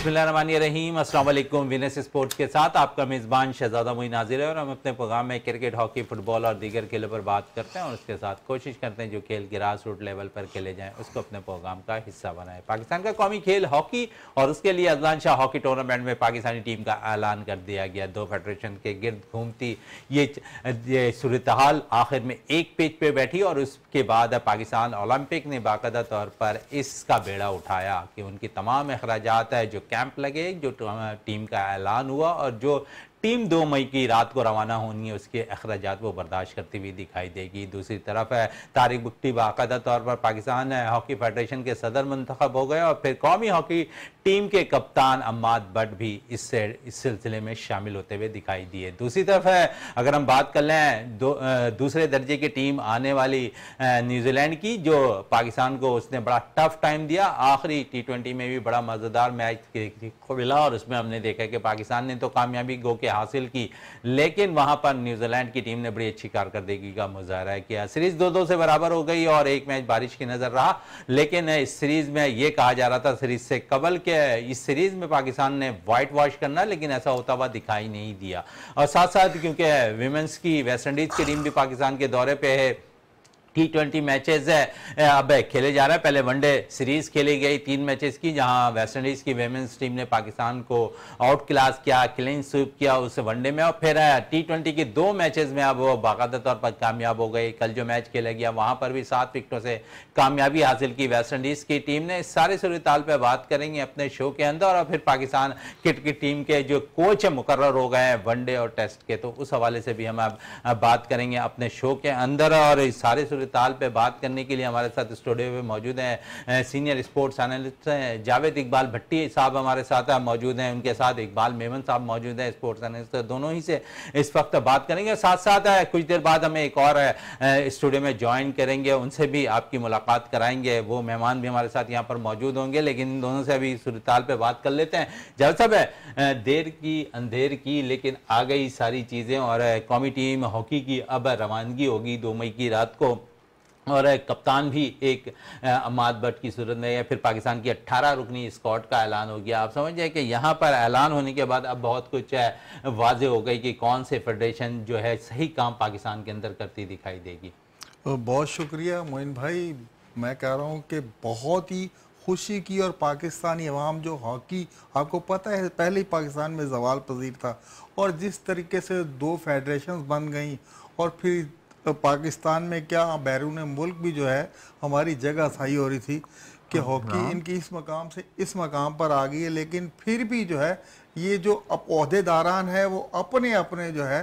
बिस्मिल्लाम अस्सलाम स्पोर्ट्स के साथ आपका मेज़बान शहजादा मुई नाजिर है और हम अपने प्रोग्राम में क्रिकेट हॉकी फुटबॉल और दीगर खेलों पर बात करते हैं और उसके साथ कोशिश करते हैं जो खेल ग्रास रूट लेवल पर खेले जाएँ उसको अपने प्रोग्राम का हिस्सा बनाएं पाकिस्तान का कौमी खेल हॉकी और उसके लिए अजलान शाह हॉकी टूर्नामेंट में पाकिस्तानी टीम का ऐलान कर दिया गया दो फेडरेशन के गिरद घूमती ये सूरत हाल आखिर में एक पेज पर बैठी और उसके बाद पाकिस्तान ओलंपिक ने बाकायदा तौर पर इसका बेड़ा उठाया कि उनकी तमाम अखराज है जो कैंप लगे जो टीम का ऐलान हुआ और जो टीम दो मई की रात को रवाना होनी है उसके अखराज वो बर्दाश्त करती हुई दिखाई देगी दूसरी तरफ तारिक बुट्टी बाकायदा तौर पर पाकिस्तान हॉकी फेडरेशन के सदर मंतखब हो गए और फिर कौमी हॉकी टीम के कप्तान अम्माद भट्ट भी इससे इस सिलसिले में शामिल होते हुए दिखाई दिए दूसरी तरफ है अगर हम बात कर लें दूसरे दर्जे की टीम आने वाली न्यूजीलैंड की जो पाकिस्तान को उसने बड़ा टफ टाइम दिया आखिरी टी ट्वेंटी में भी बड़ा मज़ेदार मैच मिला और उसमें हमने देखा कि पाकिस्तान ने तो कामयाबी गो के हासिल की लेकिन वहाँ पर न्यूजीलैंड की टीम ने बड़ी अच्छी कारकर्दगी का मुजाहरा किया सीरीज़ दो दो से बराबर हो गई और एक मैच बारिश की नज़र रहा लेकिन इस सीरीज़ में ये कहा जा रहा था सीरीज़ से कबल इस सीरीज में पाकिस्तान ने वाइट वॉश करना लेकिन ऐसा होता हुआ दिखाई नहीं दिया और साथ साथ क्योंकि विमेंस की वेस्ट इंडीज की टीम भी पाकिस्तान के दौरे पर है टी ट्वेंटी मैचेज अब खेले जा रहा है पहले वनडे सीरीज खेली गई तीन मैचेस की जहां इंडीज की वेमेंस टीम ने पाकिस्तान को आउट क्लास किया क्लीन स्वीप किया उस वनडे में और फिर टी ट्वेंटी के दो मैचेस में अब वो बाकायदा तौर पर कामयाब हो गई कल जो मैच खेला गया वहां पर भी सात विकेटों से कामयाबी हासिल की वेस्ट इंडीज की टीम ने सारे सूरताल पर बात करेंगे अपने शो के अंदर और फिर पाकिस्तान क्रिकेट की टीम के जो कोच है मुकर हो गए हैं वनडे और टेस्ट के तो उस हवाले से भी हम अब बात करेंगे अपने शो के अंदर और सारे सूरताल पे बात करने के लिए हमारे साथ स्टूडियो में मौजूद हैं सीनियर स्पोर्ट्स एनालिस्ट हैं जावेद इकबाल भट्टी साहब हमारे साथ मौजूद हैं उनके साथ इकबाल मेमन साहब मौजूद हैं स्पोर्ट्स एनालिस्ट दोनों ही से इस वक्त बात करेंगे साथ साथ कुछ देर बाद हमें एक और स्टूडियो में ज्वाइन करेंगे उनसे भी आपकी मुलाकात कराएंगे वो मेहमान भी हमारे साथ यहाँ पर मौजूद होंगे लेकिन इन दोनों से अभी सूरताल पर बात कर लेते हैं जावेद साहब देर की अंधेर की लेकिन आ गई सारी चीज़ें और कौमी टीम हॉकी की अब रवानगी होगी दो मई की रात को और कप्तान भी एक अमाद भट्ट की सूरत में या फिर पाकिस्तान की 18 रुकनी स्कॉट का ऐलान हो गया आप समझ जाए कि यहाँ पर ऐलान होने के बाद अब बहुत कुछ वाज हो गई कि कौन से फेडरेशन जो है सही काम पाकिस्तान के अंदर करती दिखाई देगी बहुत शुक्रिया मोइन भाई मैं कह रहा हूँ कि बहुत ही खुशी की और पाकिस्तानी अवाम जो हॉकी आपको पता है पहले ही पाकिस्तान में जवाल पजीर था और जिस तरीके से दो फेडरेशन बन गई और फिर तो पाकिस्तान में क्या बैरून मुल्क भी जो है हमारी जगह सही हो रही थी कि हाँ, हॉकी हाँ। इनकी इस मकाम से इस मकाम पर आ गई है लेकिन फिर भी जो है ये जो अहदेदारान है वो अपने अपने जो है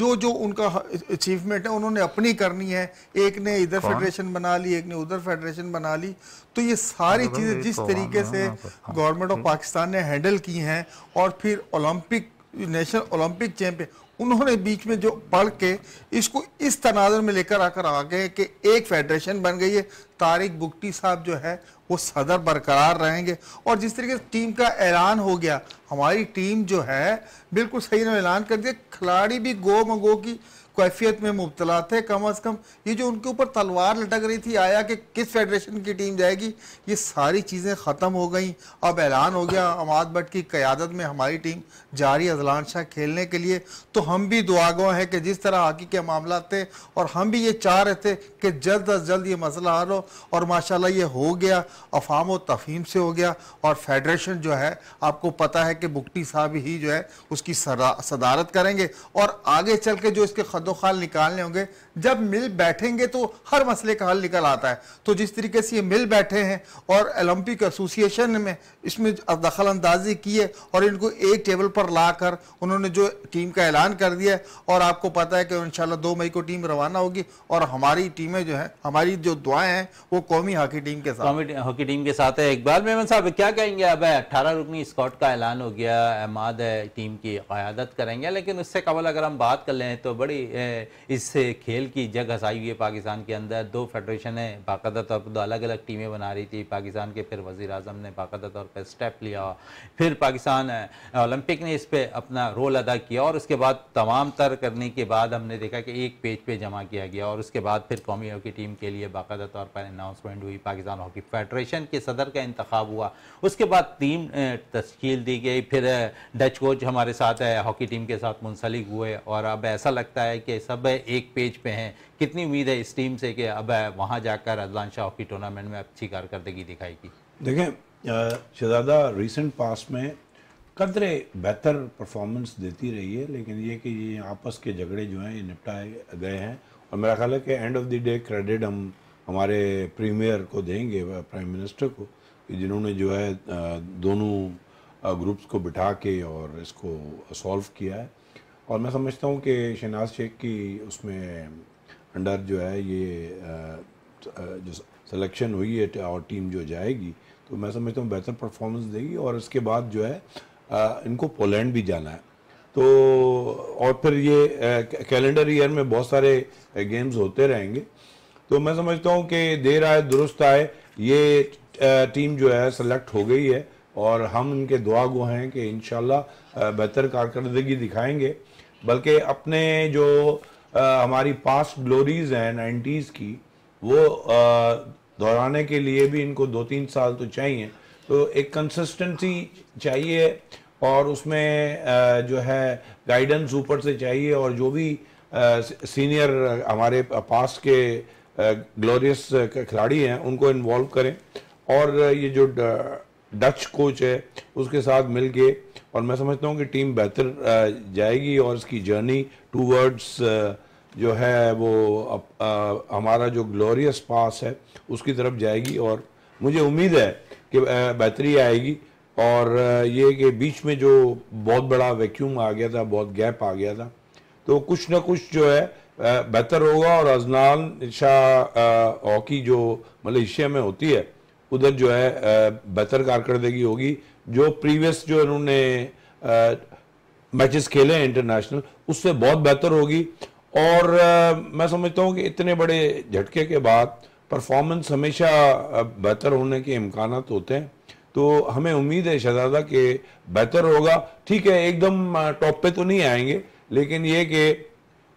जो जो उनका अचीवमेंट है उन्होंने अपनी करनी है एक ने इधर फेडरेशन बना ली एक ने उधर फेडरेशन बना ली तो ये सारी चीज़ें जिस तो तरीके से गवर्नमेंट हाँ, ऑफ पाकिस्तान ने हैंडल की हैं और फिर ओलंपिक नेशनल ओलंपिक चैंपियन उन्होंने बीच में जो पढ़ के इसको इस तनाजर में लेकर आकर आ गए कि एक फेडरेशन बन गई है तारिक बुगटी साहब जो है वो सदर बरकरार रहेंगे और जिस तरीके से टीम का ऐलान हो गया हमारी टीम जो है बिल्कुल सही ने ऐलान कर दिया खिलाड़ी भी गो मंगो की कैफियत में मुबतला थे कम अज़ कम ये जो उनके ऊपर तलवार लटक रही थी आया कि किस फेडरेशन की टीम जाएगी ये सारी चीज़ें ख़त्म हो गई अब ऐलान हो गया अमाद भट्ट की क़्यादत में हमारी टीम जारी अजलान शाह खेलने के लिए तो हम भी दुआगो हैं कि जिस तरह हाकि के मामला थे और हम भी ये चाह रहे थे कि जल्द अज जल्द ये मसला हल हो और माशाला ये हो गया अफाम व तफीम से हो गया और फेडरेशन जो है आपको पता है कि बुकटी साहब ही जो है उसकी सदारत करेंगे और आगे चल के जो इसके दो निकालने होंगे जब मिल बैठेंगे तो हर मसले का हल निकल आता है तो जिस तरीके से ये मिल बैठे हैं और ओलंपिक एसोसिएशन में इसमें दखल अंदाजी की है और इनको एक टेबल पर ला कर उन्होंने जो टीम का ऐलान कर दिया है और आपको पता है कि इन दो मई को टीम रवाना होगी और हमारी टीमें जो है हमारी जो दुआएं हैं वो कौमी हॉकी टीम के साथ हॉकी टीम के साथ है इकबाल मेमन साहब क्या कहेंगे अब अट्ठारह रुकनी स्कॉट का ऐलान हो गया अहमाद टीम की क्यादत करेंगे लेकिन उससे कबल अगर हम बात कर लें तो बड़ी इस खेल की जग हसाई हुई है पाकिस्तान के अंदर दो फेडरेशन है बाकायदा तौर पर दो अलग अलग टीमें बना रही थी पाकिस्तान के फिर वज़ी अजम ने बाकायदा तौर पर स्टेप लिया फिर पाकिस्तान ओलंपिक ने इस पर अपना रोल अदा किया और उसके बाद तमाम तर करने के बाद हमने देखा कि एक पेज पे जमा किया गया और उसके बाद फिर कौमी हॉकी टीम के लिए बाकायदा तौर पर अनाउंसमेंट हुई पाकिस्तान हॉकी फेडरेशन के सदर का इंतखब हुआ उसके बाद टीम तश्कील दी गई फिर डच कोच हमारे साथ हॉकी टीम के साथ मुंसलिक हुए और अब ऐसा लगता है कि सब एक पेज पे हैं कितनी उम्मीद है इस टीम से कि अब वहाँ जाकर अजलान शाह की टूर्नामेंट में अच्छी कारकर्दगी दिखाएगी देखें शहजादा रिसेंट पास में कदरे बेहतर परफॉर्मेंस देती रही है लेकिन ये कि ये आपस के झगड़े जो हैं ये निपटाए गए हैं और मेरा ख्याल है कि end of the day credit हम हमारे प्रीमियर को देंगे प्राइम मिनिस्टर को कि जिन्होंने जो है दोनों ग्रुप्स को बिठा के और इसको सॉल्व किया है और मैं समझता हूँ कि शहनाज शेख की उसमें अंडर जो है ये जो सिलेक्शन हुई है और टीम जो जाएगी तो मैं समझता हूँ बेहतर परफॉर्मेंस देगी और इसके बाद जो है इनको पोलैंड भी जाना है तो और फिर ये कैलेंडर ईयर में बहुत सारे गेम्स होते रहेंगे तो मैं समझता हूँ कि देर आए दुरुस्त आए ये टीम जो है सेलेक्ट हो गई है और हम इनके दुआ गो हैं कि इन बेहतर कारकर्दगी दिखाएंगे बल्कि अपने जो आ, हमारी पास ग्लोरीज हैं नाइन्टीज़ की वो दोहराने के लिए भी इनको दो तीन साल तो चाहिए तो एक कंसिस्टेंसी चाहिए और उसमें आ, जो है गाइडेंस ऊपर से चाहिए और जो भी आ, सीनियर हमारे पास के ग्लोरियस खिलाड़ी हैं उनको इन्वॉल्व करें और ये जो डच कोच है उसके साथ मिल के और मैं समझता हूँ कि टीम बेहतर जाएगी और इसकी जर्नी टू वर्ड्स जो है वो अप, आ, हमारा जो ग्लोरियस पास है उसकी तरफ जाएगी और मुझे उम्मीद है कि बेहतरी आएगी और ये कि बीच में जो बहुत बड़ा वैक्यूम आ गया था बहुत गैप आ गया था तो कुछ ना कुछ जो है बेहतर होगा और अजनान शाह हॉकी जो मलेशिया में होती है उधर जो है बेहतर कारकर्दगी होगी जो प्रीवियस जो इन्होंने मैचेस खेले हैं इंटरनेशनल उससे बहुत बेहतर होगी और आ, मैं समझता हूँ कि इतने बड़े झटके के बाद परफॉर्मेंस हमेशा बेहतर होने के इम्कान होते हैं तो हमें उम्मीद है शहजादा कि बेहतर होगा ठीक है एकदम टॉप पे तो नहीं आएंगे लेकिन ये कि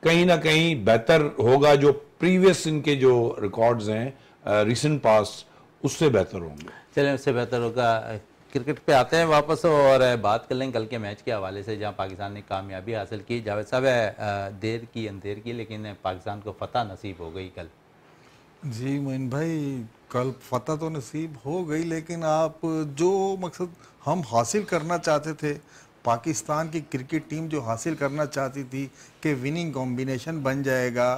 कहीं ना कहीं बेहतर होगा जो प्रीवियस इनके जो रिकॉर्ड्स हैं रिसेंट पास उससे बेहतर होंगे चलें उससे बेहतर होगा क्रिकेट पे आते हैं वापस और बात कर लें कल के मैच के हवाले से जहां पाकिस्तान ने कामयाबी हासिल की जावेद साहब देर की अंधेर की लेकिन पाकिस्तान को फतह नसीब हो गई कल जी मोइन भाई कल फतह तो नसीब हो गई लेकिन आप जो मकसद हम हासिल करना चाहते थे पाकिस्तान की क्रिकेट टीम जो हासिल करना चाहती थी कि विनिंग कॉम्बिनेशन बन जाएगा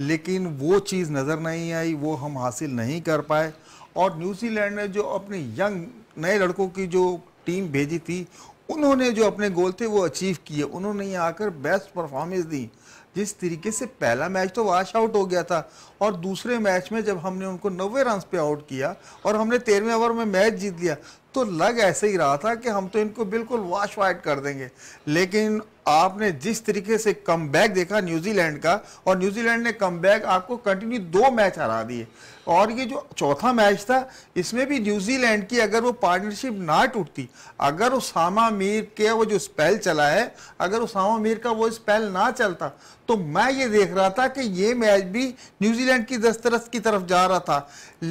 लेकिन वो चीज़ नज़र नहीं आई वो हम हासिल नहीं कर पाए और न्यूजीलैंड ने जो अपने यंग नए लड़कों की जो टीम भेजी थी उन्होंने जो अपने गोल थे वो अचीव किए उन्होंने यहाँ आकर बेस्ट परफॉर्मेंस दी जिस तरीके से पहला मैच तो वाश आउट हो गया था और दूसरे मैच में जब हमने उनको नब्बे रन पे आउट किया और हमने तेरहवें ओवर में मैच जीत लिया तो लग ऐसे ही रहा था कि हम तो इनको बिल्कुल वाश वाइट कर देंगे लेकिन आपने जिस तरीके से कम बैक देखा न्यूजीलैंड का और न्यूजीलैंड ने कम बैक आपको कंटिन्यू दो मैच हरा दिए और ये जो चौथा मैच था इसमें भी न्यूजीलैंड की अगर वो पार्टनरशिप ना टूटती अगर उसामा मीर के वो जो स्पेल चला है अगर उसामा मीर का वो स्पेल ना चलता तो मैं ये देख रहा था कि ये मैच भी न्यूजीलैंड की दस्तरस की तरफ जा रहा था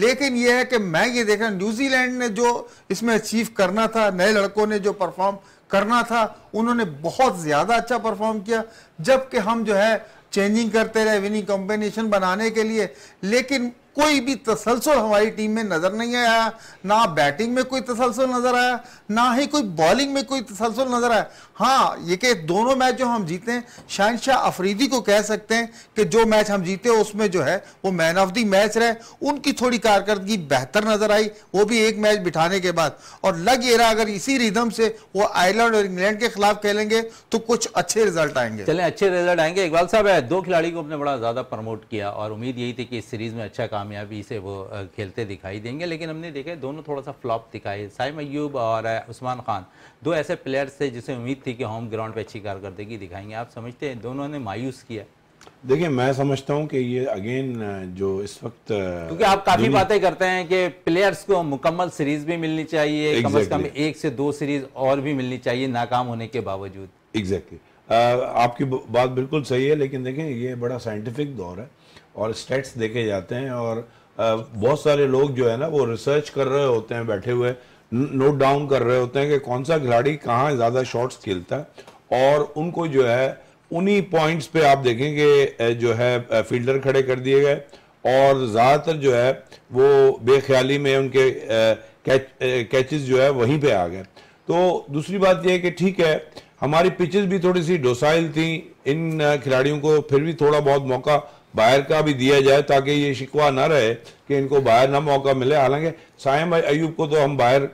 लेकिन ये है कि मैं ये देख रहा न्यूजीलैंड ने जो इसमें अचीव करना था नए लड़कों ने जो परफॉर्म करना था उन्होंने बहुत ज़्यादा अच्छा परफॉर्म किया जबकि हम जो है चेंजिंग करते रहे विनिंग कॉम्बिनेशन बनाने के लिए लेकिन कोई भी तसलसल हमारी टीम में नज़र नहीं आया ना बैटिंग में कोई तसलसल नज़र आया ना ही कोई बॉलिंग में कोई तसलसल नज़र आया हाँ ये कि दोनों मैच जो हम जीते हैं शहनशाह अफरीदी को कह सकते हैं कि जो मैच हम जीते उसमें जो है वो मैन ऑफ दी मैच रहे उनकी थोड़ी कारकर्दगी बेहतर नज़र आई वो भी एक मैच बिठाने के बाद और लग ये रहा अगर इसी रिदम से वो आयरलैंड और इंग्लैंड के खिलाफ खेलेंगे तो कुछ अच्छे रिजल्ट आएंगे चले अच्छे रिजल्ट आएंगे इकबाल साहब दो खिलाड़ी को अपने बड़ा ज़्यादा प्रमोट किया और उम्मीद यही थी कि इस सीरीज में अच्छा काम कामयाबी से वो खेलते दिखाई देंगे लेकिन हमने देखा दोनों थोड़ा सा फ्लॉप दिखाए साइम अयूब और उस्मान खान दो ऐसे प्लेयर्स थे जिसे उम्मीद थी कि होम ग्राउंड पर अच्छी कारकर्दगी दिखाएंगे आप समझते हैं दोनों ने मायूस किया देखिए मैं समझता हूं कि ये अगेन जो इस वक्त क्योंकि आप काफी बातें करते हैं कि प्लेयर्स को मुकम्मल सीरीज भी मिलनी चाहिए exactly. कम से कम एक से दो सीरीज और भी मिलनी चाहिए नाकाम होने के बावजूद एग्जैक्टली exactly. आपकी बात बिल्कुल सही है लेकिन देखें ये बड़ा साइंटिफिक दौर है और स्टेट्स देखे जाते हैं और बहुत सारे लोग जो है ना वो रिसर्च कर रहे होते हैं बैठे हुए नोट डाउन कर रहे होते हैं कि कौन सा खिलाड़ी कहाँ ज़्यादा शॉट्स खेलता है और उनको जो है उन्हीं पॉइंट्स पे आप देखेंगे जो है फील्डर खड़े कर दिए गए और ज़्यादातर जो है वो बेख्याली में उनके कैच कैचेस जो है वहीं पे आ गए तो दूसरी बात यह है कि ठीक है हमारी पिचेस भी थोड़ी सी डोसाइल थी इन खिलाड़ियों को फिर भी थोड़ा बहुत मौका बाहर का भी दिया जाए ताकि ये शिकवा ना रहे कि इनको बाहर ना मौका मिले हालांकि सायम अयूब को तो हम बाहर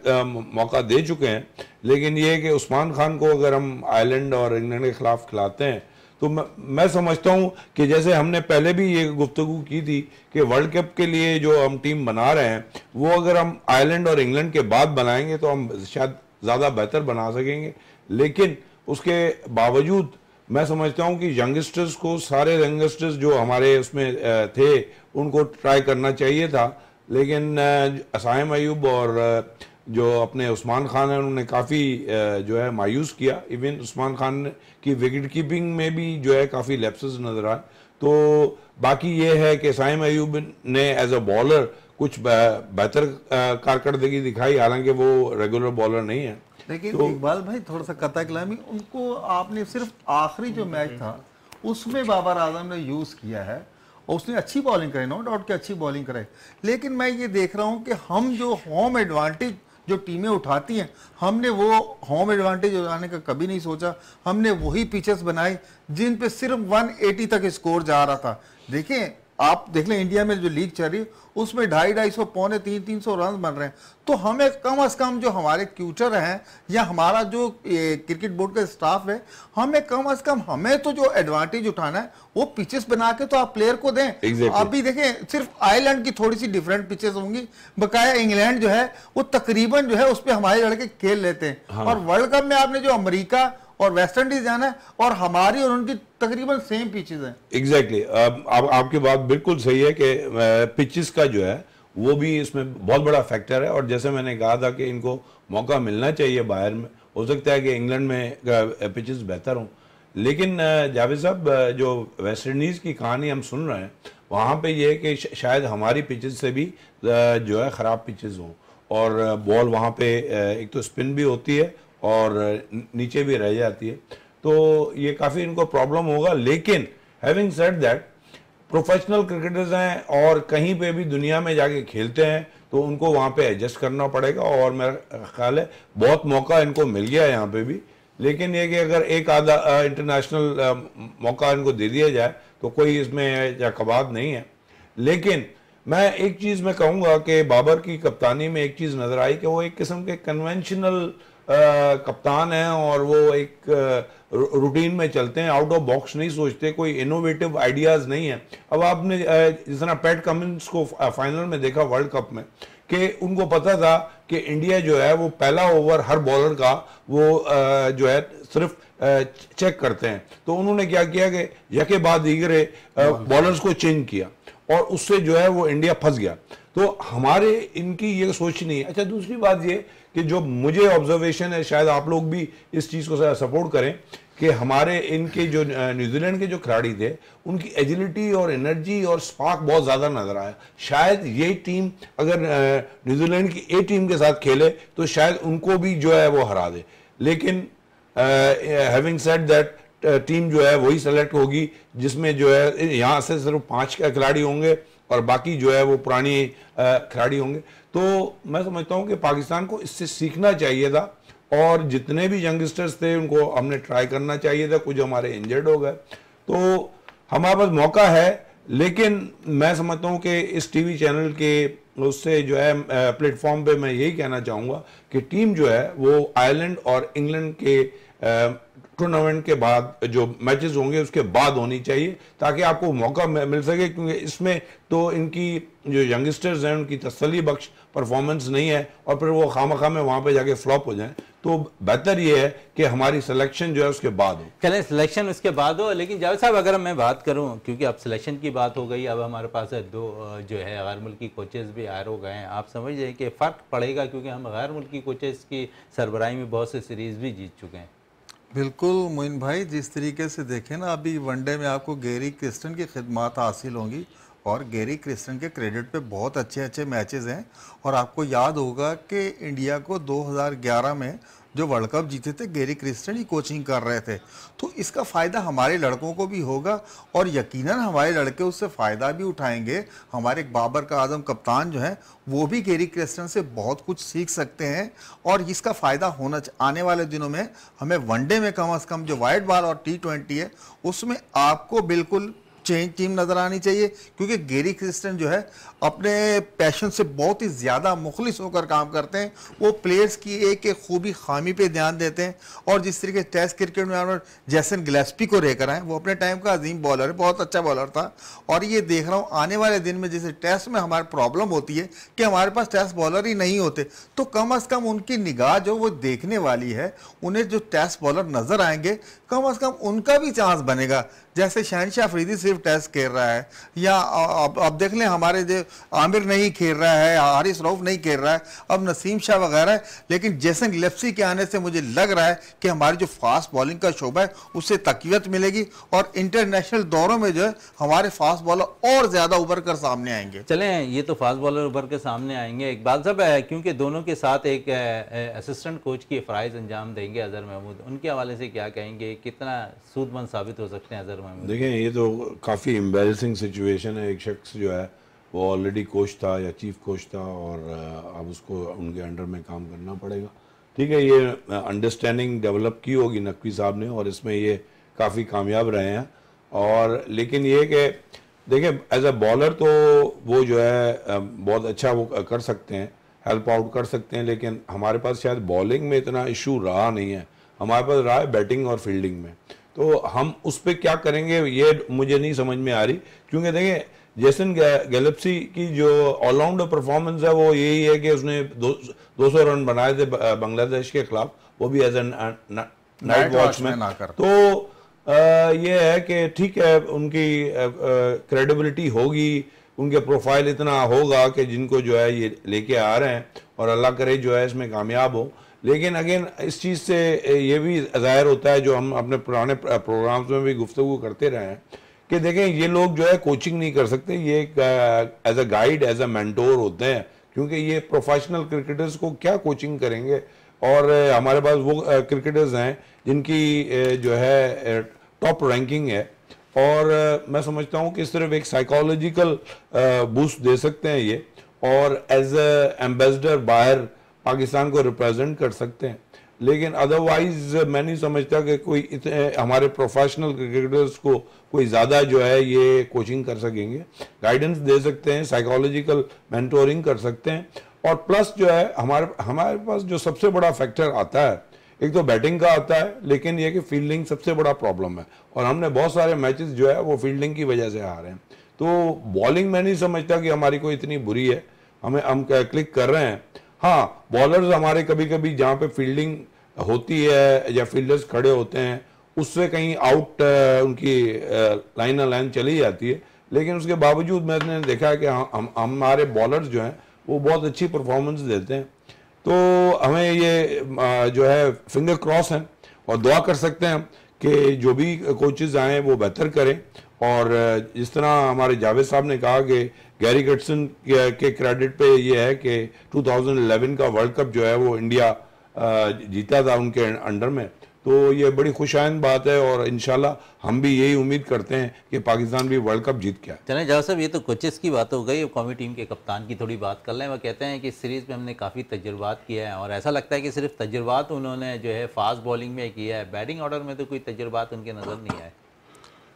मौका दे चुके हैं लेकिन ये कि उस्मान खान को अगर हम आयरलैंड और इंग्लैंड के खिलाफ खिलाते हैं तो मैं, मैं समझता हूँ कि जैसे हमने पहले भी ये गुफ्तु की थी कि वर्ल्ड कप के लिए जो हम टीम बना रहे हैं वो अगर हम आयरलैंड और इंग्लैंड के बाद बनाएंगे तो हम शायद ज़्यादा बेहतर बना सकेंगे लेकिन उसके बावजूद मैं समझता हूं कि यंगस्टर्स को सारे यंगस्टर्स जो हमारे उसमें थे उनको ट्राई करना चाहिए था लेकिन असाइम अयूब और जो अपने उस्मान खान हैं उन्होंने काफ़ी जो है मायूस किया इवन उस्मान खान की विकेट कीपिंग में भी जो है काफ़ी लेप्सेस नज़र आए तो बाकी ये है कि साइम अयूब ने एज अ बॉलर कुछ बेहतर कारकर्दगी दिखाई हालांकि वो रेगुलर बॉलर नहीं है लेकिन तो, इकबाल भाई थोड़ा सा कता कलामी उनको आपने सिर्फ आखिरी जो मैच था उसमें बाबर आजम ने यूज़ किया है और उसने अच्छी बॉलिंग कराई नो डाउट की अच्छी बॉलिंग कराई लेकिन मैं ये देख रहा हूँ कि हम जो होम एडवांटेज जो टीमें उठाती हैं हमने वो होम एडवांटेज उठाने का कभी नहीं सोचा हमने वही पिचेस बनाए जिन पे सिर्फ 180 तक स्कोर जा रहा था देखें आप देख लें इंडिया में जो लीग चल रही उसमें ढाई ढाई सौ पौने तीन तीन सौ रन बन रहे हैं तो हमें कम अज कम जो हमारे क्यूचर हैं या हमारा जो क्रिकेट बोर्ड का स्टाफ है हमें कम अज कम हमें तो जो एडवांटेज उठाना है वो पिचेस बना के तो आप प्लेयर को दें exactly. आप भी देखें सिर्फ आयरलैंड की थोड़ी सी डिफरेंट पिचेस होंगी बकाया इंग्लैंड जो है वो तकरीबन जो है उस पर हमारे लड़के खेल लेते हैं हाँ। और वर्ल्ड कप में आपने जो अमरीका और वेस्ट इंडीज जाना है और हमारी और उनकी तकरीबन सेम पिचेज हैं एग्जैक्टली exactly. आप, आपकी बात बिल्कुल सही है कि पिचेस का जो है वो भी इसमें बहुत बड़ा फैक्टर है और जैसे मैंने कहा था कि इनको मौका मिलना चाहिए बाहर में हो सकता है कि इंग्लैंड में पिचेस बेहतर हों लेकिन जावेद साहब जो वेस्ट इंडीज़ की कहानी हम सुन रहे हैं वहाँ पे ये है कि शायद हमारी पिचेस से भी जो है ख़राब पिचेस हों और बॉल वहाँ पे एक तो स्पिन भी होती है और नीचे भी रह जाती है तो ये काफ़ी इनको प्रॉब्लम होगा लेकिन having said that professional cricketers हैं और कहीं पे भी दुनिया में जाके खेलते हैं तो उनको वहाँ पे एडजस्ट करना पड़ेगा और मेरा ख्याल है बहुत मौका इनको मिल गया है यहाँ पे भी लेकिन ये कि अगर एक आधा इंटरनेशनल मौका इनको दे दिया जाए तो कोई इसमें जकबात नहीं है लेकिन मैं एक चीज़ मैं कहूँगा कि बाबर की कप्तानी में एक चीज़ नज़र आई कि वो एक किस्म के कन्वेंशनल कप्तान हैं और वो एक रूटीन में चलते हैं आउट ऑफ बॉक्स नहीं सोचते कोई इनोवेटिव आइडियाज़ नहीं है अब आपने जिस तरह पैट कमिंस को फाइनल में देखा वर्ल्ड कप में कि उनको पता था कि इंडिया जो है वो पहला ओवर हर बॉलर का वो जो है सिर्फ चेक करते हैं तो उन्होंने क्या किया कि यके बाद दीगरे बॉलर्स हाँ। को चेंज किया और उससे जो है वो इंडिया फंस गया तो हमारे इनकी ये सोच नहीं है अच्छा दूसरी बात ये कि जो मुझे ऑब्जर्वेशन है शायद आप लोग भी इस चीज़ को सपोर्ट करें कि हमारे इनके जो न्यूजीलैंड के जो खिलाड़ी थे उनकी एजिलिटी और एनर्जी और स्पार्क बहुत ज़्यादा नज़र आया शायद ये टीम अगर न्यूजीलैंड की ए टीम के साथ खेले तो शायद उनको भी जो है वो हरा दे लेकिन हैविंग सेड दैट टीम जो है वही सेलेक्ट होगी जिसमें जो है यहाँ से सिर्फ पाँच खिलाड़ी होंगे और बाकी जो है वो पुरानी खिलाड़ी होंगे तो मैं समझता हूँ कि पाकिस्तान को इससे सीखना चाहिए था और जितने भी यंगस्टर्स थे उनको हमने ट्राई करना चाहिए था कुछ हमारे इंजर्ड हो गए तो हमारे पास मौका है लेकिन मैं समझता हूँ कि इस टीवी चैनल के उससे जो है प्लेटफॉर्म पे मैं यही कहना चाहूँगा कि टीम जो है वो आयरलैंड और इंग्लैंड के टूर्नामेंट के बाद जो मैचेस होंगे उसके बाद होनी चाहिए ताकि आपको मौका मिल सके क्योंकि इसमें तो इनकी जो यंगस्टर्स हैं उनकी तसली बख्श परफॉर्मेंस नहीं है और फिर वो खाम खामे वहाँ पे जाके फ्लॉप हो जाएं तो बेहतर ये है कि हमारी सिलेक्शन जो है उसके बाद हो चले सिलेक्शन उसके बाद हो लेकिन जावेद साहब अगर मैं बात करूँ क्योंकि अब सिलेक्शन की बात हो गई अब हमारे पास है दो जो है गैर मुल्की कोचेज़ भी आयर हो गए हैं आप समझ रहे कि फ़र्क पड़ेगा क्योंकि हम गैर मुल्की कोचेज़ की सरबराही में बहुत से सीरीज़ भी जीत चुके हैं बिल्कुल मोइन भाई जिस तरीके से देखें ना अभी वनडे में आपको गैरी क्रिस्टन की खिदमत हासिल होंगी और गैरी क्रिस्टन के क्रेडिट पे बहुत अच्छे अच्छे मैचेस हैं और आपको याद होगा कि इंडिया को 2011 में जो वर्ल्ड कप जीते थे गेरी क्रिस्टन ही कोचिंग कर रहे थे तो इसका फ़ायदा हमारे लड़कों को भी होगा और यकीनन हमारे लड़के उससे फ़ायदा भी उठाएंगे हमारे बाबर का आजम कप्तान जो हैं वो भी गेरी क्रिस्टन से बहुत कुछ सीख सकते हैं और इसका फ़ायदा होना आने वाले दिनों में हमें वनडे में कम अज़ कम जो वाइट बॉल और टी है उसमें आपको बिल्कुल चेंज टीम नज़र आनी चाहिए क्योंकि गेरी क्रिस्टन जो है अपने पैशन से बहुत ही ज़्यादा मुखलिस होकर काम करते हैं वो प्लेयर्स की एक एक खूबी खामी पे ध्यान देते हैं और जिस तरीके टेस्ट क्रिकेट में जैसन ग्लेस्पी को लेकर आए वो अपने टाइम का अजीम बॉलर है बहुत अच्छा बॉलर था और ये देख रहा हूँ आने वाले दिन में जैसे टेस्ट में हमारे प्रॉब्लम होती है कि हमारे पास टेस्ट बॉलर ही नहीं होते तो कम अज़ कम उनकी निगाह जो वो देखने वाली है उन्हें जो टेस्ट बॉलर नज़र आएंगे कम अज़ कम उनका भी चांस बनेगा जैसे शहनशाह फरीदी सिर्फ टेस्ट खेल रहा है या अब अब देख लें हमारे जो आमिर नहीं खेल रहा है हारिस रऊफ नहीं खेल रहा है अब नसीम शाह वगैरह लेकिन जैसन लेप्सी के आने से मुझे लग रहा है कि हमारी जो फास्ट बॉलिंग का शोबा है उससे तकवीत मिलेगी और इंटरनेशनल दौरों में जो है हमारे फास्ट बॉलर और ज़्यादा उभर कर सामने आएंगे चले ये तो फास्ट बॉलर उभर कर सामने आएंगे इकबाल साहब क्योंकि दोनों के साथ एक असिस्टेंट कोच की फ़राइज अंजाम देंगे अजहर महमूद उनके हवाले से क्या कहेंगे कितना सूदमंद साबित हो सकते हैं अजहर टूर्नामेंट देखें ये तो काफ़ी एम्बेसिंग सिचुएशन है एक शख्स जो है वो ऑलरेडी कोच था या चीफ कोच था और अब उसको उनके अंडर में काम करना पड़ेगा ठीक है ये अंडरस्टैंडिंग डेवलप की होगी नकवी साहब ने और इसमें ये काफ़ी कामयाब रहे हैं और लेकिन ये कि देखिए एज अ बॉलर तो वो जो है बहुत अच्छा वो कर सकते हैं हेल्प आउट कर सकते हैं लेकिन हमारे पास शायद बॉलिंग में इतना इशू रहा नहीं है हमारे पास रहा है बैटिंग और फील्डिंग में तो हम उस पर क्या करेंगे ये मुझे नहीं समझ में आ रही क्योंकि देखें जैसन गैलेप्सी की जो ऑलराउंडर परफॉर्मेंस है वो यही है कि उसने दो सौ रन बनाए थे बांग्लादेश के खिलाफ वो भी एज एन नाइट वॉच में तो आ, ये है कि ठीक है उनकी क्रेडिबिलिटी होगी उनके प्रोफाइल इतना होगा कि जिनको जो है ये लेके आ रहे हैं और अल्लाह करे जो है इसमें कामयाब हो लेकिन अगेन इस चीज़ से ये भी ज़ाहिर होता है जो हम अपने पुराने प्रोग्राम्स में भी गुफ्तु करते रहे हैं कि देखें ये लोग जो है कोचिंग नहीं कर सकते ये as a guide as a mentor होते हैं क्योंकि ये प्रोफेशनल क्रिकेटर्स को क्या कोचिंग करेंगे और हमारे पास वो क्रिकेटर्स हैं जिनकी जो है टॉप रैंकिंग है और मैं समझता हूँ कि सिर्फ एक साइकोलॉजिकल बूस्ट दे सकते हैं ये और एज अ एम्बेसडर बाहर पाकिस्तान को रिप्रेजेंट कर सकते हैं लेकिन अदरवाइज मैं नहीं समझता कि कोई इतने हमारे प्रोफेशनल क्रिकेटर्स को कोई ज़्यादा जो है ये कोचिंग कर सकेंगे गाइडेंस दे सकते हैं साइकोलॉजिकल मैंटोरिंग कर सकते हैं और प्लस जो है हमारे हमारे पास जो सबसे बड़ा फैक्टर आता है एक तो बैटिंग का आता है लेकिन यह कि फील्डिंग सबसे बड़ा प्रॉब्लम है और हमने बहुत सारे मैचेस जो है वो फील्डिंग की वजह से हारे हैं तो बॉलिंग मैं नहीं समझता कि हमारी कोई इतनी बुरी है हमें हम क्लिक कर रहे हैं हाँ बॉलर्स हमारे कभी कभी जहाँ पे फील्डिंग होती है या फील्डर्स खड़े होते हैं उससे कहीं आउट उनकी लाइन लाइन चली जाती है लेकिन उसके बावजूद मैंने देखा कि हमारे बॉलर्स जो हैं वो बहुत अच्छी परफॉर्मेंस देते हैं तो हमें ये जो है फिंगर क्रॉस हैं और दुआ कर सकते हैं कि जो भी कोचेज़ आएँ वो बेहतर करें और जिस तरह हमारे जावेद साहब ने कहा कि गैरी गटसन के क्रेडिट पे ये है कि 2011 का वर्ल्ड कप जो है वो इंडिया जीता था उनके अंडर में तो ये बड़ी खुशाइन बात है और इन हम भी यही उम्मीद करते हैं कि पाकिस्तान भी वर्ल्ड कप जीत गया चले जावेद साहब ये तो कोचेस की बात हो गई कौमी टीम के कप्तान की थोड़ी बात कर लें वह कहते हैं कि इस सीरीज़ में हमने काफ़ी तजुर्बा किया है और ऐसा लगता है कि सिर्फ तजुर्बात उन्होंने जो है फास्ट बॉलिंग में किया है बैटिंग ऑर्डर में तो कोई तजुर्बा उनके नज़र नहीं आए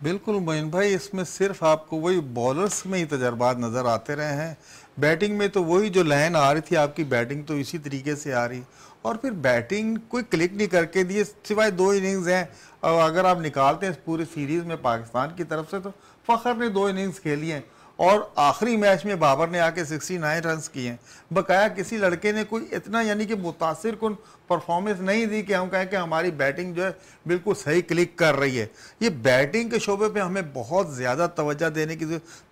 बिल्कुल मोइन भाई इसमें सिर्फ आपको वही बॉलर्स में ही तजर्बात नज़र आते रहे हैं बैटिंग में तो वही जो लाइन आ रही थी आपकी बैटिंग तो इसी तरीके से आ रही और फिर बैटिंग कोई क्लिक नहीं करके दिए सिवाय दो इनिंग्स हैं और अगर आप निकालते हैं इस पूरी सीरीज़ में पाकिस्तान की तरफ से तो फ़खर ने दो इनिंग्स खेली हैं और आखिरी मैच में बाबर ने आके 69 रन किए हैं बकाया किसी लड़के ने कोई इतना यानी कि मुतासर कन परफॉर्मेंस नहीं दी कि हम कहें कि हमारी बैटिंग जो है बिल्कुल सही क्लिक कर रही है ये बैटिंग के शोबे पे हमें बहुत ज़्यादा तोज्जा देने की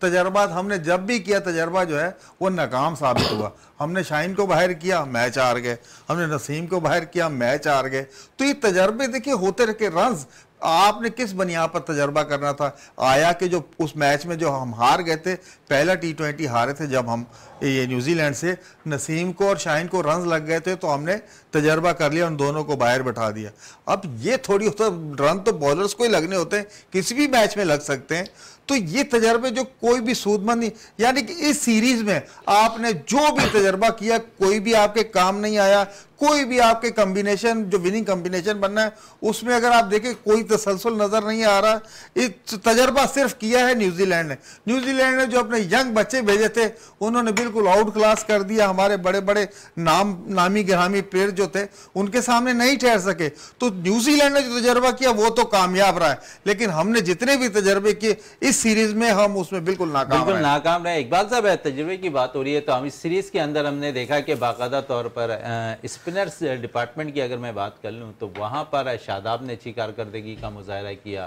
तजर्बा हमने जब भी किया तजर्बा जो है वो नाकाम साबित हुआ हमने शाइन को बाहर किया मैच हार गए हमने नसीम को बाहर किया मैच हार गए तो ये तजर्बे देखिए होते रखे रन आपने किस बनिया पर तजर्बा करना था आया कि जो उस मैच में जो हम हार गए थे पहला टी ट्वेंटी हारे थे जब हम ये न्यूजीलैंड से नसीम को और शाहिन को रन लग गए थे तो हमने तजर्बा कर लिया उन दोनों को बाहर बैठा दिया अब ये थोड़ी होता रन तो बॉलर्स को ही लगने होते हैं किसी भी मैच में लग सकते हैं तो ये तजर्बे जो कोई भी सूदमंद नहीं यानी कि इस सीरीज में आपने जो भी तजर्बा किया कोई भी आपके काम नहीं आया कोई भी आपके कम्बिनेशन जो विनिंग कम्बिनेशन बनना है उसमें अगर आप देखें कोई तसलसल नज़र नहीं आ रहा एक तजर्बा सिर्फ किया है न्यूजीलैंड ने न्यूजीलैंड ने जो अपने यंग बच्चे भेजे थे उन्होंने बिल्कुल आउट क्लास कर दिया हमारे बड़े बड़े नाम नामी ग्रामी प्लेयर जो थे उनके सामने नहीं ठहर सके तो न्यूजीलैंड ने जो तजर्बा किया वो तो कामयाब रहा है लेकिन हमने जितने भी तजर्बे किए इस सीरीज में हम उसमें बिल्कुल नाकाम बिल्कुल नाकाम रहे इकबाल साहब तजर्बे की बात हो रही है तो हम इस सीरीज के अंदर हमने देखा कि बाकायदा तौर पर इस स्पिनर्स डिपार्टमेंट uh, की अगर मैं बात कर लूँ तो वहाँ पर शादाब ने अच्छी कारदगी का मुजाहरा किया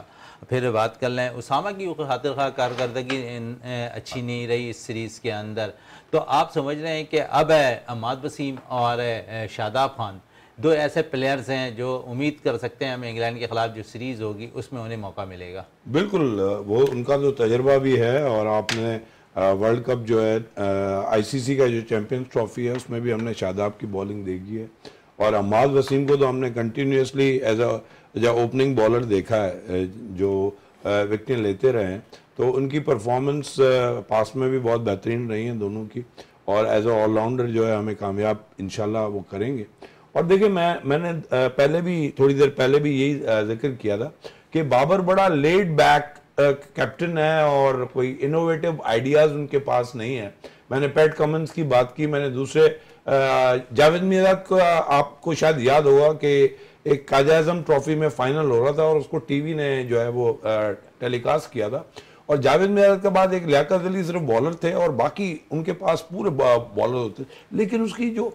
फिर बात कर लें उसामा की खातिर खा कारदगी अच्छी नहीं रही इस सीरीज़ के अंदर तो आप समझ रहे हैं कि अब अमाद वसीम और शादाब खान दो ऐसे प्लेयर्स हैं जो उम्मीद कर सकते हैं हम इंग्लैंड के खिलाफ जो सीरीज़ होगी उसमें उन्हें मौका मिलेगा बिल्कुल वो उनका जो तजर्बा भी है और आपने वर्ल्ड कप जो है आईसीसी का जो चैंपियंस ट्रॉफी है उसमें भी हमने शादाब की बॉलिंग देखी है और अम्माद वसीम को तो हमने continuously as a as a opening bowler देखा है जो विकटें लेते रहे हैं तो उनकी परफॉर्मेंस पास में भी बहुत बेहतरीन रही हैं दोनों की और एज अ ऑलराउंडर जो है हमें कामयाब इन वो करेंगे और देखिए मैं मैंने पहले भी थोड़ी देर पहले भी यही जिक्र किया था कि बाबर बड़ा लेड बैक कैप्टन है और कोई इनोवेटिव आइडियाज़ उनके पास नहीं है मैंने पैट कमन्स की बात की मैंने दूसरे जावेद मीरात को आपको शायद याद होगा कि एक काजा अजम ट्रॉफी में फाइनल हो रहा था और उसको टीवी ने जो है वो टेलीकास्ट किया था और जावेद मियाद के बाद एक लियाकत अली सिर्फ बॉलर थे और बाकी उनके पास पूरे बॉलर होते लेकिन उसकी जो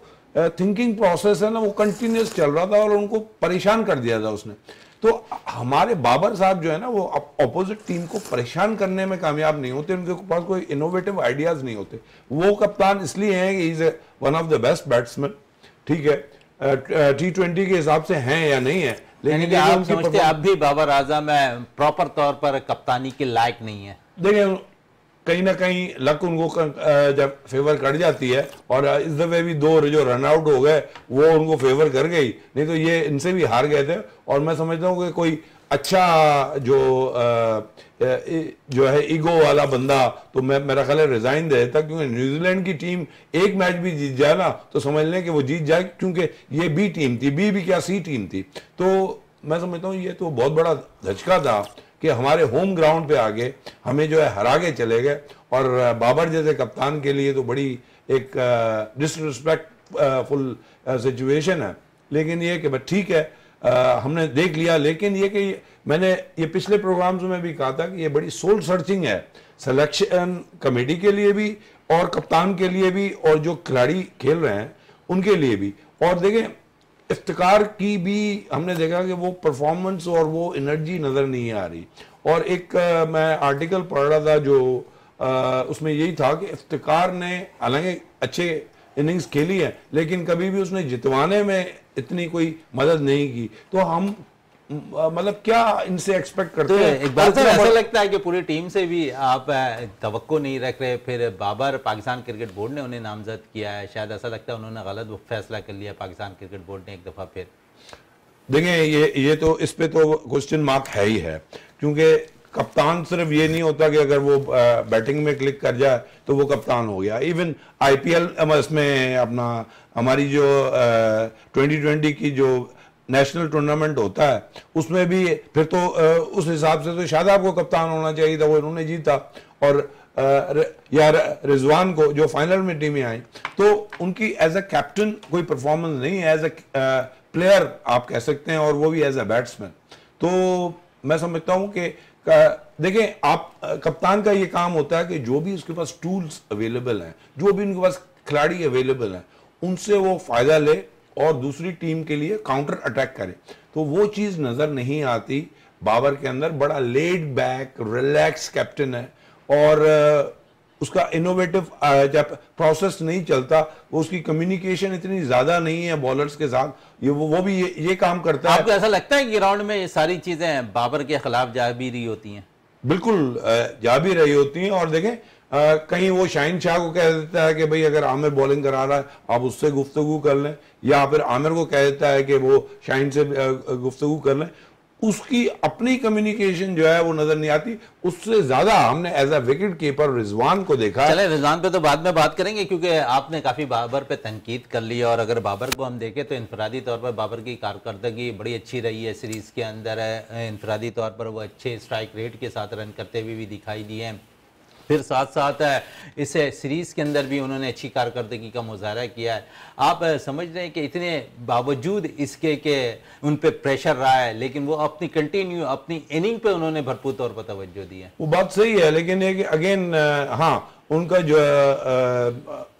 थिंकिंग प्रोसेस है ना वो कंटिन्यूस चल रहा था और उनको परेशान कर दिया था उसने तो हमारे बाबर साहब जो है ना वो अपोजिट टीम को परेशान करने में कामयाब नहीं होते उनके पास कोई इनोवेटिव आइडियाज नहीं होते वो कप्तान इसलिए हैं कि is one of the best batsman ठीक है टी ट्वेंटी के हिसाब से हैं या नहीं है लेकिन आप समझते आप भी बाबर आजम प्रॉपर तौर पर कप्तानी के लायक नहीं है देखिए कहीं ना कहीं लक उनको जब फेवर कट जाती है और इस दफे भी दो जो रन आउट हो गए वो उनको फेवर कर गई नहीं तो ये इनसे भी हार गए थे और मैं समझता हूँ कि कोई अच्छा जो जो है ईगो वाला बंदा तो मैं मेरा ख्याल है रिजाइन दे देता क्योंकि न्यूजीलैंड की टीम एक मैच भी जीत जाए ना तो समझ लें कि वो जीत जाए क्योंकि ये बी टीम थी बी भी क्या सी टीम थी तो मैं समझता हूँ ये तो बहुत बड़ा धचका था कि हमारे होम ग्राउंड पे आगे हमें जो है हरा के चले गए और बाबर जैसे कप्तान के लिए तो बड़ी एक डिसरिस्पेक्टफुल सिचुएशन है लेकिन ये कि ठीक है आ, हमने देख लिया लेकिन ये कि मैंने ये पिछले प्रोग्राम्स में भी कहा था कि ये बड़ी सोल सर्चिंग है सिलेक्शन कमेटी के लिए भी और कप्तान के लिए भी और जो खिलाड़ी खेल रहे हैं उनके लिए भी और देखें इफ्तार की भी हमने देखा कि वो परफॉर्मेंस और वो एनर्जी नज़र नहीं आ रही और एक आ, मैं आर्टिकल पढ़ रहा था जो आ, उसमें यही था कि इफ्तार ने हालांकि अच्छे इनिंग्स खेली है लेकिन कभी भी उसने जितवाने में इतनी कोई मदद नहीं की तो हम मतलब क्या इनसे एक्सपेक्ट करते तो हैं एक बात तो ऐसा लगता है कि पूरी टीम से भी आप तो नहीं रख रहे फिर बाबर पाकिस्तान क्रिकेट बोर्ड ने उन्हें नामजद किया है शायद ऐसा लगता है उन्होंने गलत फैसला कर लिया पाकिस्तान क्रिकेट बोर्ड ने एक दफ़ा फिर देखिए ये ये तो इस पे तो क्वेश्चन मार्क है ही है क्योंकि कप्तान सिर्फ ये नहीं होता कि अगर वो बैटिंग में क्लिक कर जाए तो वो कप्तान हो गया इवन आईपीएल पी इसमें अपना हमारी जो 2020 की जो नेशनल टूर्नामेंट होता है उसमें भी फिर तो उस हिसाब से तो शादाब को कप्तान होना चाहिए था वो उन्होंने जीता और या रिजवान को जो फाइनल में टीमें आई तो उनकी एज अ कैप्टन कोई परफॉर्मेंस नहीं है एज अ प्लेयर आप कह सकते हैं और वो भी एज अ बैट्समैन तो मैं समझता हूँ कि देखें आप कप्तान का ये काम होता है कि जो भी उसके पास टूल्स अवेलेबल हैं जो भी उनके पास खिलाड़ी अवेलेबल हैं उनसे वो फ़ायदा ले और दूसरी टीम के लिए काउंटर अटैक करे तो वो चीज़ नज़र नहीं आती बाबर के अंदर बड़ा लेड बैक रिलैक्स कैप्टन है और उसका इनोवेटिव प्रोसेस नहीं चलता वो उसकी कम्युनिकेशन इतनी ज्यादा नहीं है बॉलर्स के साथ ये वो वो भी ये, ये काम करता आपको है आपको ऐसा लगता है कि राउंड में ये सारी चीजें बाबर के खिलाफ जा भी रही होती हैं बिल्कुल जा भी रही होती हैं और देखें आ, कहीं वो शाइन शाह को कह देता है कि भाई अगर आमिर बॉलिंग करा रहा है आप उससे गुफ्तु कर लें या फिर आमिर को कह देता है कि वो शाइन से गुफ्तु कर लें उसकी अपनी कम्युनिकेशन जो है वो नजर नहीं आती उससे ज्यादा हमने as a wicket keeper Rizwan को देखा चले रिजवान पे तो बाद में बात करेंगे क्योंकि आपने काफी बाबर पे तनकीद कर ली और अगर बाबर को हम देखें तो इंफरादी तौर पर बाबर की कारकर्दगी बड़ी अच्छी रही है सीरीज के अंदर इंफरादी तौर पर वो अच्छे स्ट्राइक रेट के साथ रन करते हुए भी, भी दिखाई दिए हैं फिर साथ साथ इस सीरीज़ के अंदर भी उन्होंने अच्छी कारकर्दगी का मुजाहरा किया है आप समझ रहे हैं कि इतने बावजूद इसके के उन पर प्रेशर रहा है लेकिन वो अपनी कंटिन्यू अपनी इनिंग पे उन्होंने भरपूर तौर पर तोज्जो दी है वो बात सही है लेकिन एक अगेन हाँ उनका जो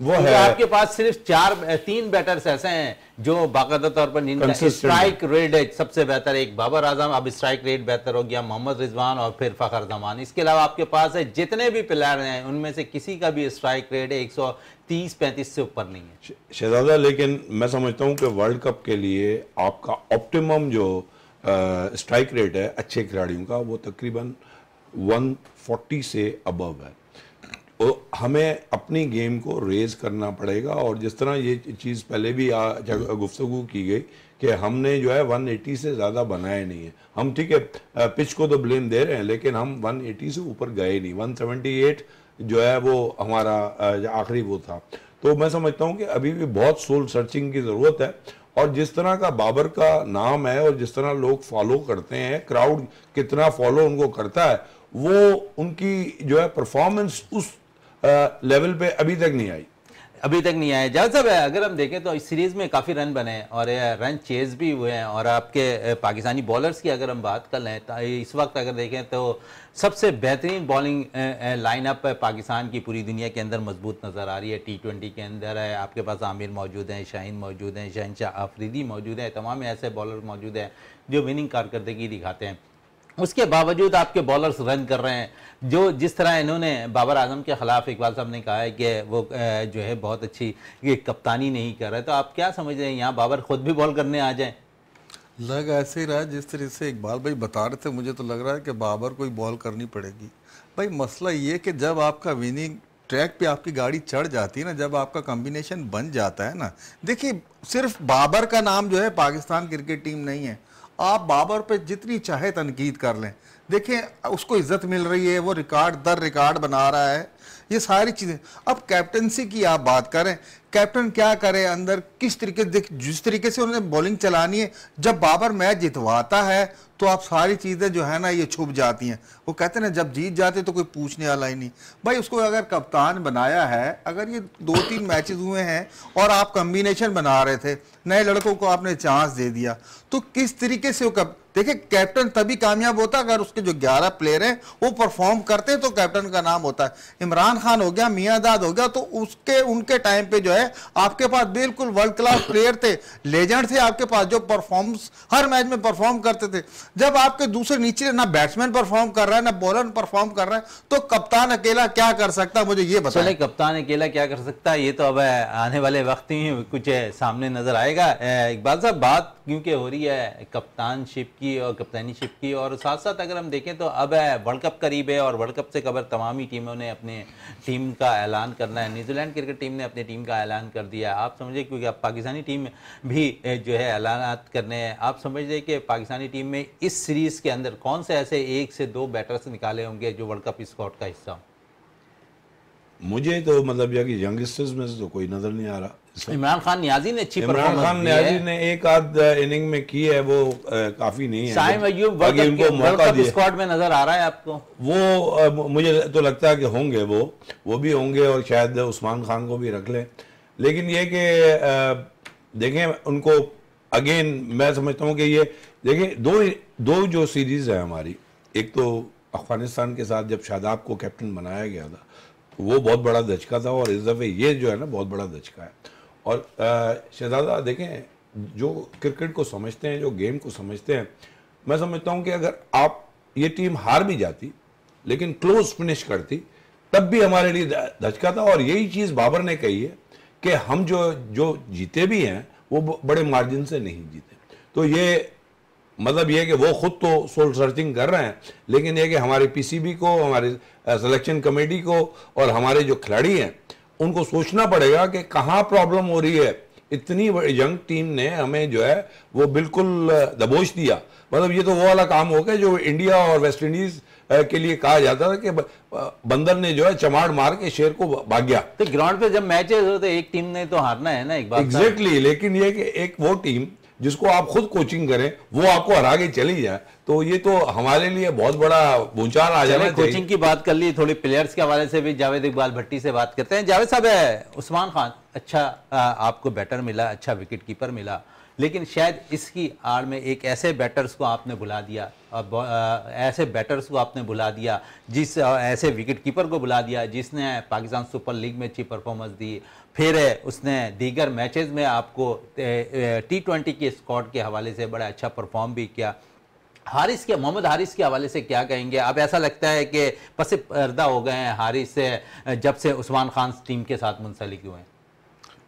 वो है आपके पास सिर्फ चार तीन बैटर्स ऐसे हैं जो बाकायदा तौर पर स्ट्राइक रेट सबसे बेहतर एक बाबर आजम अब स्ट्राइक रेट बेहतर हो गया मोहम्मद रिजवान और फिर फखर जमान इसके अलावा आपके पास है जितने भी प्लेयर हैं उनमें से किसी का भी स्ट्राइक रेट एक सौ तीस पैंतीस से ऊपर नहीं है शहजादा लेकिन मैं समझता हूँ कि वर्ल्ड कप के लिए आपका ऑप्टिमम जो स्ट्राइक रेट है अच्छे खिलाड़ियों का वो तकरीबन वन से अबव है तो हमें अपनी गेम को रेज करना पड़ेगा और जिस तरह ये चीज़ पहले भी गुफ्तु की गई कि हमने जो है 180 से ज़्यादा बनाए नहीं है हम ठीक है पिच को तो ब्लेम दे रहे हैं लेकिन हम 180 से ऊपर गए नहीं 178 जो है वो हमारा आखिरी वो था तो मैं समझता हूँ कि अभी भी बहुत सोल सर्चिंग की ज़रूरत है और जिस तरह का बाबर का नाम है और जिस तरह लोग फॉलो करते हैं क्राउड कितना फॉलो उनको करता है वो उनकी जो है परफॉर्मेंस उस लेवल पे अभी तक नहीं आई अभी तक नहीं आया जाए साहब अगर हम देखें तो इस सीरीज़ में काफ़ी रन बने हैं और रन चेज भी हुए हैं और आपके पाकिस्तानी बॉलर्स की अगर हम बात कर लें तो इस वक्त अगर देखें तो सबसे बेहतरीन बॉलिंग लाइनअप पाकिस्तान की पूरी दुनिया के अंदर मजबूत नज़र आ रही है टी ट्वेंटी के अंदर है आपके पास आमिर मौजूद हैं शाहीन मौजूद हैं शहनशाह आफरीदी मौजूद हैं तमाम ऐसे बॉलर मौजूद हैं जो विनिंग कारकर्दगी दिखाते हैं उसके बावजूद आपके बॉलर्स रन कर रहे हैं जो जिस तरह इन्होंने बाबर आजम के ख़िलाफ़ इकबाल साहब ने कहा है कि वो जो है बहुत अच्छी ये कप्तानी नहीं कर रहे तो आप क्या समझ रहे हैं यहाँ बाबर ख़ुद भी बॉल करने आ जाए लग ऐसे ही रहा जिस तरह से इकबाल भाई बता रहे थे मुझे तो लग रहा है कि बाबर को ही बॉल करनी पड़ेगी भाई मसला ये कि जब आपका विनिंग ट्रैक पे आपकी गाड़ी चढ़ जाती है ना जब आपका कॉम्बिनेशन बन जाता है ना देखिए सिर्फ बाबर का नाम जो है पाकिस्तान क्रिकेट टीम नहीं है आप बाबर पे जितनी चाहे तनकीद कर लें देखें उसको इज्जत मिल रही है वो रिकॉर्ड दर रिकॉर्ड बना रहा है ये सारी चीज़ें अब कैप्टनसी की आप बात करें कैप्टन क्या करे अंदर किस तरीके जिस तरीके से उन्होंने बॉलिंग चलानी है जब बाबर मैच जितवाता है तो आप सारी चीज़ें जो है ना ये छुप जाती हैं वो कहते हैं जब जीत जाते तो कोई पूछने वाला ही नहीं भाई उसको अगर कप्तान बनाया है अगर ये दो तीन मैचेस हुए हैं और आप कम्बिनेशन बना रहे थे नए लड़कों को आपने चांस दे दिया तो किस तरीके से वो कप देखिए कैप्टन तभी कामयाब होता है अगर उसके जो 11 प्लेयर हैं वो परफॉर्म करते हैं तो कैप्टन का नाम होता है इमरान खान हो गया दाद हो गया तो उसके उनके टाइम पे जो है आपके पास बिल्कुल वर्ल्ड क्लास प्लेयर थे लेजेंड थे आपके पास जो परफॉर्म्स हर मैच में परफॉर्म करते थे जब आपके दूसरे नीचे ना बैट्समैन परफॉर्म कर रहा है ना बॉलर परफॉर्म कर रहा है तो कप्तान अकेला क्या कर सकता है मुझे ये बताए नहीं कप्तान अकेला क्या कर सकता है ये तो अब आने वाले वक्त ही कुछ सामने नजर आएगा इकबाल साहब बात क्योंकि हो रही है कप्तानशिप की और कप्तानीशिप की और साथ साथ अगर हम देखें तो अब है वर्ल्ड कप करीब है और वर्ल्ड कप से खबर तमाम ही टीमों ने अपने टीम का ऐलान करना है न्यूजीलैंड क्रिकेट टीम ने अपनी टीम का ऐलान कर दिया है आप समझिए क्योंकि अब पाकिस्तानी टीम भी जो है ऐलान करने हैं आप समझिए कि पाकिस्तानी टीम में इस सीरीज़ के अंदर कौन से ऐसे एक से दो बैटर्स निकाले होंगे जो वर्ल्ड कप स्कॉट का हिस्सा मुझे तो मतलब यह कि यंगस्टर्स में से तो कोई नज़र नहीं आ रहा इमरान खान न्याजी ने अच्छी इमरान खान न्याजी ने एक आध इनिंग में की है वो आ, काफी नहीं है अयूब उनको स्क्वाड में नजर आ रहा है आपको वो आ, मुझे तो लगता है कि होंगे वो वो भी होंगे और शायद उस्मान खान को भी रख लें लेकिन ये कि देखें उनको अगेन मैं समझता हूँ कि ये देखें दो दो जो सीरीज़ है हमारी एक तो अफगानिस्तान के साथ जब शादाब को कैप्टन बनाया गया था तो वो बहुत बड़ा दचका था और इस दफ़े ये जो है ना बहुत बड़ा दचका है और शहजादा देखें जो क्रिकेट को समझते हैं जो गेम को समझते हैं मैं समझता हूं कि अगर आप ये टीम हार भी जाती लेकिन क्लोज फिनिश करती तब भी हमारे लिए धचका था और यही चीज़ बाबर ने कही है कि हम जो जो जीते भी हैं वो बड़े मार्जिन से नहीं जीते तो ये मतलब ये कि वो खुद तो सोल सर्चिंग कर रहे हैं लेकिन ये कि हमारे पीसीबी को हमारे सिलेक्शन कमेटी को और हमारे जो खिलाड़ी हैं उनको सोचना पड़ेगा कि कहाँ प्रॉब्लम हो रही है इतनी यंग टीम ने हमें जो है वो बिल्कुल दबोच दिया मतलब ये तो वो वाला काम हो गया जो इंडिया और वेस्ट इंडीज के लिए कहा जाता था कि बंदर ने जो है चमाड़ मार के शेर को भाग गया तो ग्राउंड पे जब मैचेस होते एक टीम ने तो हारना है ना एक बार एग्जैक्टली exactly, लेकिन ये कि एक वो टीम जिसको आप खुद कोचिंग करें वो आपको हरा के चली जाए तो ये तो हमारे लिए बहुत बड़ा भूचाल आ जाए कोचिंग की बात कर ली थोड़ी प्लेयर्स के हवाले से भी जावेद इकबाल भट्टी से बात करते हैं जावेद साहब उस्मान खान अच्छा आपको बैटर मिला अच्छा विकेट कीपर मिला लेकिन शायद इसकी आड़ में एक ऐसे बैटर्स को आपने बुला दिया अब ऐसे बैटर्स को आपने बुला दिया जिस ऐसे विकेट कीपर को बुला दिया जिसने पाकिस्तान सुपर लीग में अच्छी परफॉर्मेंस दी फिर उसने दीगर मैचेस में आपको टी ट्वेंटी के स्कॉट के हवाले से बड़ा अच्छा परफॉर्म भी किया हारिस के मोहम्मद हारिस के हवाले से क्या कहेंगे अब ऐसा लगता है कि पसे पर्दा हो गए हैं हारिस से जब से उस्मान खान टीम के साथ मुंसलिक हुए हैं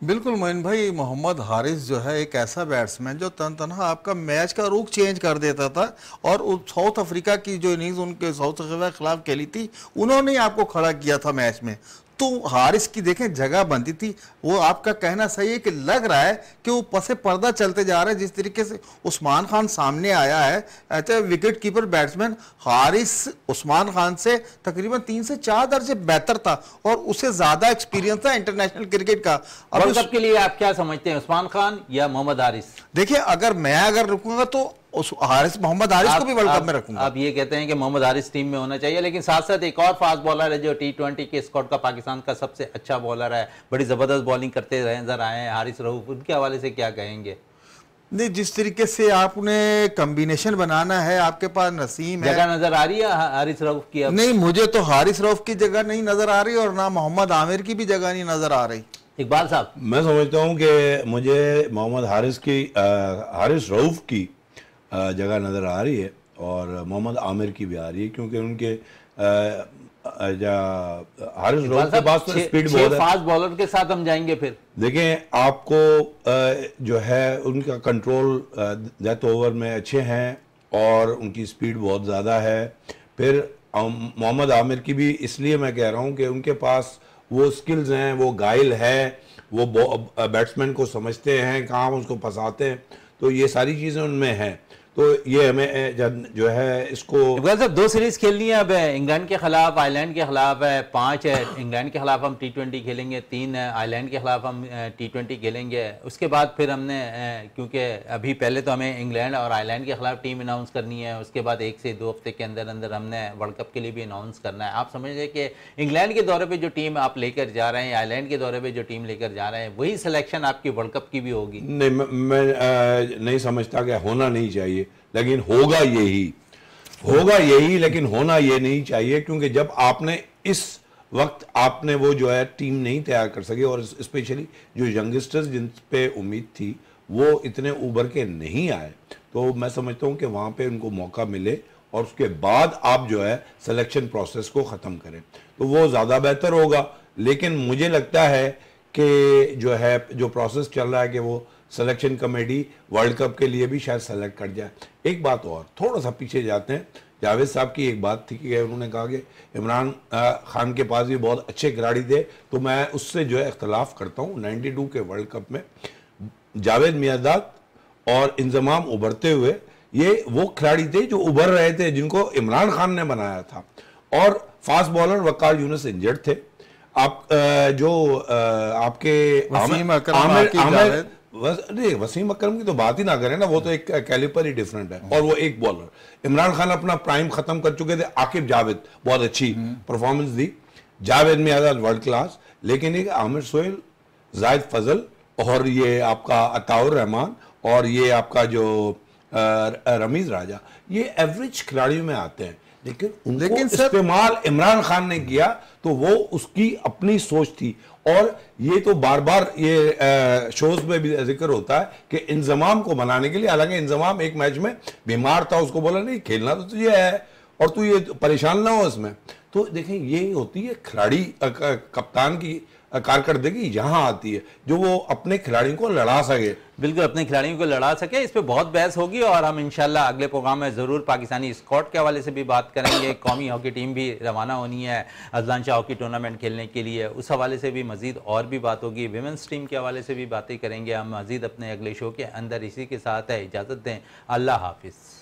बिल्कुल मोइन भाई मोहम्मद हारिस जो है एक ऐसा बैट्समैन जो तन तनहा आपका मैच का रुख चेंज कर देता था और साउथ अफ्रीका की जो इनिंग्स उनके साउथ अफ्रीका के खिलाफ खेली थी उन्होंने आपको खड़ा किया था मैच में तो हारिस की देखें जगह बनती थी वो आपका कहना सही है कि लग रहा है कि वो पसे पर्दा चलते जा रहा है जिस तरीके से उस्मान खान सामने आया है अच्छा wicket keeper batsman Haris Usman Khan से तकरीबन तीन से चार दर्जे बेहतर था और उसे ज़्यादा एक्सपीरियंस था इंटरनेशनल क्रिकेट का और उस... के लिए आप क्या समझते हैं उस्मान खान या मोहम्मद हारिस देखिये अगर मैं अगर रुकूंगा तो उस हारिस मोहम्मद हारिस को भी वर्ल्ड कप में रखूंगा आप ये कहते हैं कि मोहम्मद हारिस टीम में होना चाहिए लेकिन साथ साथ एक और फास्ट बॉलर है जो टी ट्वेंटी के स्कॉट का पाकिस्तान का सबसे अच्छा बॉलर है बड़ी ज़बरदस्त बॉलिंग करते रहे नजर आए हैं हारिस रऊफ उनके हवाले से क्या कहेंगे नहीं जिस तरीके से आपने कम्बिनेशन बनाना है आपके पास नसीम है जगह नजर आ रही है हारिस रऊफ की नहीं मुझे तो हारिस रऊफ की जगह नहीं नजर आ रही और ना मोहम्मद आमिर की भी जगह नहीं नजर आ रही इकबाल साहब मैं समझता हूँ कि मुझे मोहम्मद हारिस की हारिस रऊफ की जगह नज़र आ रही है और मोहम्मद आमिर की भी आ रही है क्योंकि उनके स्पीड बॉलर के साथ हम जाएंगे फिर देखें आपको जो है उनका कंट्रोल डेथ ओवर में अच्छे हैं और उनकी स्पीड बहुत ज़्यादा है फिर मोहम्मद आमिर की भी इसलिए मैं कह रहा हूँ कि उनके पास वो स्किल्स हैं वो गाइल है वो बैट्समैन को समझते हैं कहाँ उसको फंसाते हैं तो ये सारी चीज़ें उनमें हैं तो ये हमें जो है इसको साहब दो सीरीज खेलनी है अब इंग्लैंड के खिलाफ आयरलैंड के खिलाफ है पांच है इंग्लैंड के खिलाफ हम टी ट्वेंटी खेलेंगे तीन है आयरलैंड के खिलाफ हम टी ट्वेंटी खेलेंगे उसके बाद फिर हमने क्योंकि अभी पहले तो हमें इंग्लैंड और आयरलैंड के खिलाफ टीम अनाउंस करनी है उसके बाद एक से दो हफ्ते के अंदर अंदर हमने वर्ल्ड कप के लिए भी अनाउंस करना है आप समझ रहे कि इंग्लैंड के दौरे पर जो टीम आप लेकर जा रहे हैं आयरलैंड के दौरे पर जो टीम लेकर जा रहे हैं वही सिलेक्शन आपकी वर्ल्ड कप की भी होगी नहीं मैं नहीं समझता कि होना नहीं चाहिए लेकिन होगा यही होगा यही लेकिन होना ये नहीं चाहिए क्योंकि जब आपने इस वक्त आपने वो जो है टीम नहीं तैयार कर सकी और स्पेशली जो यंगस्टर्स जिन पे उम्मीद थी वो इतने उभर के नहीं आए तो मैं समझता हूँ कि वहाँ पे उनको मौका मिले और उसके बाद आप जो है सिलेक्शन प्रोसेस को ख़त्म करें तो वो ज़्यादा बेहतर होगा लेकिन मुझे लगता है कि जो है जो प्रोसेस चल रहा है कि वो सिलेक्शन कमेटी वर्ल्ड कप के लिए भी शायद सेलेक्ट कर जाए एक बात और थोड़ा सा पीछे जाते हैं जावेद साहब की एक बात थी कि उन्होंने कहा कि इमरान खान के पास भी बहुत अच्छे खिलाड़ी थे तो मैं उससे जो है इख्तलाफ करता हूँ टू के वर्ल्ड कप में जावेद मियादाद और इंजमाम उभरते हुए ये वो खिलाड़ी थे जो उभर रहे थे जिनको इमरान खान ने बनाया था और फास्ट बॉलर वकाल यूनस इंजर्ड थे आप जो आपके आमिर वसीम अकरम की तो बात ही ना करें ना वो तो एक कैलिपर ही डिफरेंट है और वो एक बॉलर इमरान खान अपना प्राइम खत्म कर चुके थे आकिब जावेद बहुत अच्छी परफॉर्मेंस दी जावेद में आजाद वर्ल्ड क्लास लेकिन एक आमिर सोहेल जायद फजल और ये आपका अताउर रहमान और ये आपका जो रमीज़ राजा ये एवरेज खिलाड़ियों में आते हैं लेकिन उनको लेकिन इस्तेमाल इमरान खान ने किया तो वो उसकी अपनी सोच थी और ये तो बार बार ये शोज में भी जिक्र होता है कि इंजमाम को बनाने के लिए हालांकि इंजमाम एक मैच में बीमार था उसको बोला नहीं खेलना तो तुझे है और तू ये परेशान ना हो इसमें तो देखें ये होती है खिलाड़ी कप्तान की कारकर्दगी यहाँ आती है जो वो अपने खिलाड़ियों को लड़ा सके बिल्कुल अपने खिलाड़ियों को लड़ा सके इस पर बहुत बहस होगी और हम इंशाल्लाह अगले प्रोग्राम में ज़रूर पाकिस्तानी स्कॉट के हवाले से भी बात करेंगे कौमी हॉकी टीम भी रवाना होनी है अजलान शाह हॉकी टूर्नामेंट खेलने के लिए उस हवाले से भी मज़ीद और भी बात होगी वेमेंस टीम के हवाले से भी बातें करेंगे हम मज़ीद अपने अगले शो के अंदर इसी के साथ है इजाज़त दें अल्लाह हाफिज़